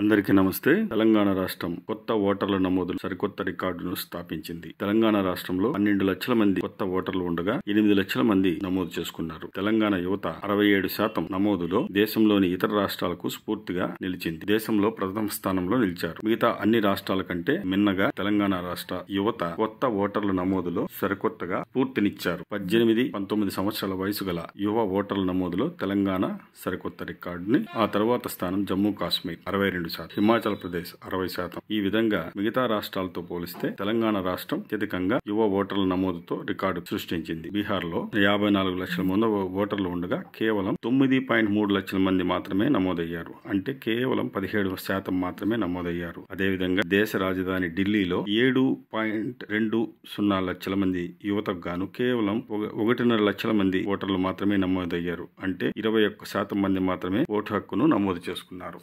అందరికీ నమస్తే తెలంగాణ రాష్ట్రం కొత్త ఓటర్ల నమోదు సరికొత్త రికార్డును స్థాపించింది తెలంగాణ రాష్ట్రంలో పన్నెండు లక్షల మంది కొత్త ఓటర్లు ఉండగా ఎనిమిది లక్షల మంది నమోదు చేసుకున్నారు తెలంగాణ యువత అరవై ఏడు శాతం నమోదులో దేశంలోని ఇతర రాష్ట్రాలకు స్ఫూర్తిగా నిలిచింది దేశంలో ప్రథమ స్థానంలో నిలిచారు మిగతా అన్ని రాష్ట్రాల కంటే మిన్నగా తెలంగాణ రాష్ట్ర యువత కొత్త ఓటర్ల నమోదులో సరికొత్తగా స్ఫూర్తినిచ్చారు పద్దెనిమిది పంతొమ్మిది సంవత్సరాల వయసు గల యువ ఓటర్ల నమోదులో తెలంగాణ సరికొత్త రికార్డుని ఆ తర్వాత స్థానం జమ్మూ కాశ్మీర్ అరవై రెండు రెండు శాతం హిమాచల్ ప్రదేశ్ అరవై శాతం ఈ విధంగా మిగతా రాష్ట్రాలతో పోలిస్తే తెలంగాణ రాష్ట్రం అత్యధికంగా యువ ఓటర్ల నమోదుతో రికార్డు సృష్టించింది బీహార్ లో యాభై నాలుగు లక్షల మంది ఓటర్లు ఉండగా కేవలం తొమ్మిది పాయింట్ మూడు లక్షల మంది మాత్రమే నమోదయ్యారు అంటే కేవలం పదిహేడు శాతం మాత్రమే నమోదయ్యారు అదేవిధంగా దేశ రాజధాని ఢిల్లీలో ఏడు పాయింట్ రెండు సున్నా లక్షల మంది యువతకు గాను కేవలం ఒకటిన్నర లక్షల మంది ఓటర్లు మాత్రమే నమోదయ్యారు అంటే ఇరవై ఒక్క శాతం మంది మాత్రమే ఓటు హక్కును నమోదు చేసుకున్నారు